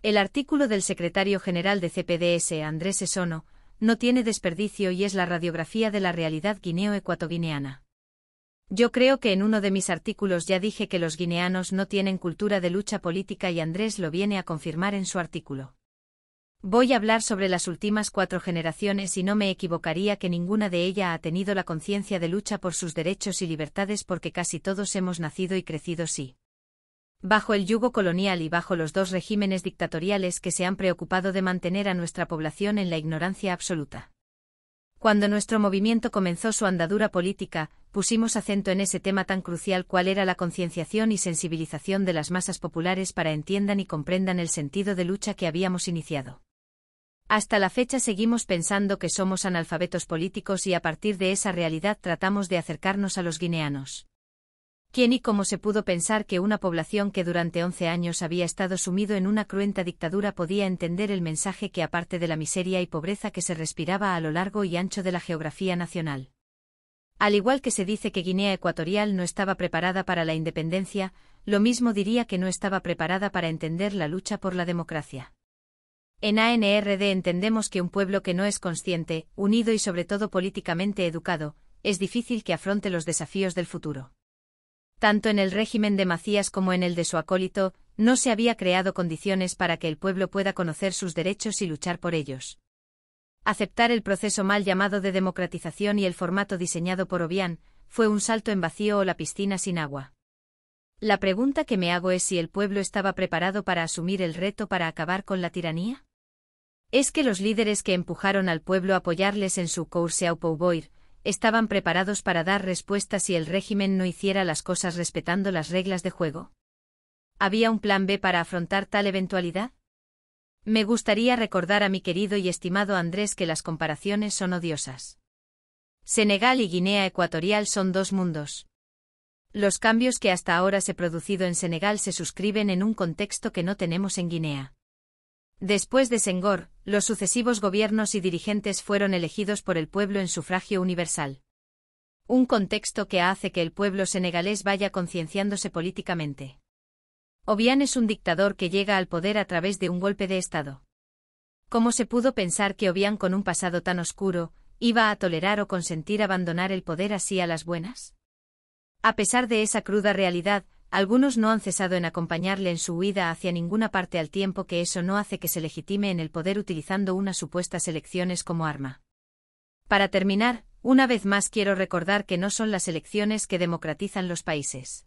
El artículo del secretario general de CPDS, Andrés Esono, no tiene desperdicio y es la radiografía de la realidad guineo-ecuatoguineana. Yo creo que en uno de mis artículos ya dije que los guineanos no tienen cultura de lucha política y Andrés lo viene a confirmar en su artículo. Voy a hablar sobre las últimas cuatro generaciones y no me equivocaría que ninguna de ellas ha tenido la conciencia de lucha por sus derechos y libertades porque casi todos hemos nacido y crecido sí. Bajo el yugo colonial y bajo los dos regímenes dictatoriales que se han preocupado de mantener a nuestra población en la ignorancia absoluta. Cuando nuestro movimiento comenzó su andadura política, pusimos acento en ese tema tan crucial cual era la concienciación y sensibilización de las masas populares para entiendan y comprendan el sentido de lucha que habíamos iniciado. Hasta la fecha seguimos pensando que somos analfabetos políticos y a partir de esa realidad tratamos de acercarnos a los guineanos. ¿Quién y cómo se pudo pensar que una población que durante once años había estado sumido en una cruenta dictadura podía entender el mensaje que aparte de la miseria y pobreza que se respiraba a lo largo y ancho de la geografía nacional? Al igual que se dice que Guinea Ecuatorial no estaba preparada para la independencia, lo mismo diría que no estaba preparada para entender la lucha por la democracia. En ANRD entendemos que un pueblo que no es consciente, unido y sobre todo políticamente educado, es difícil que afronte los desafíos del futuro. Tanto en el régimen de Macías como en el de su acólito, no se había creado condiciones para que el pueblo pueda conocer sus derechos y luchar por ellos. Aceptar el proceso mal llamado de democratización y el formato diseñado por Obián, fue un salto en vacío o la piscina sin agua. La pregunta que me hago es si el pueblo estaba preparado para asumir el reto para acabar con la tiranía. ¿Es que los líderes que empujaron al pueblo a apoyarles en su Course Pouvoir, estaban preparados para dar respuesta si el régimen no hiciera las cosas respetando las reglas de juego. ¿Había un plan B para afrontar tal eventualidad? Me gustaría recordar a mi querido y estimado Andrés que las comparaciones son odiosas. Senegal y Guinea Ecuatorial son dos mundos. Los cambios que hasta ahora se producido en Senegal se suscriben en un contexto que no tenemos en Guinea. Después de Senghor, los sucesivos gobiernos y dirigentes fueron elegidos por el pueblo en sufragio universal. Un contexto que hace que el pueblo senegalés vaya concienciándose políticamente. Obian es un dictador que llega al poder a través de un golpe de Estado. ¿Cómo se pudo pensar que Obian con un pasado tan oscuro, iba a tolerar o consentir abandonar el poder así a las buenas? A pesar de esa cruda realidad, algunos no han cesado en acompañarle en su huida hacia ninguna parte al tiempo que eso no hace que se legitime en el poder utilizando unas supuestas elecciones como arma. Para terminar, una vez más quiero recordar que no son las elecciones que democratizan los países.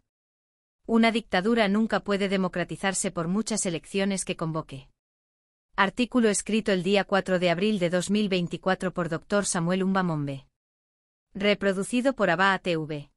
Una dictadura nunca puede democratizarse por muchas elecciones que convoque. Artículo escrito el día 4 de abril de 2024 por Dr. Samuel Umbamombe. Reproducido por ABA TV.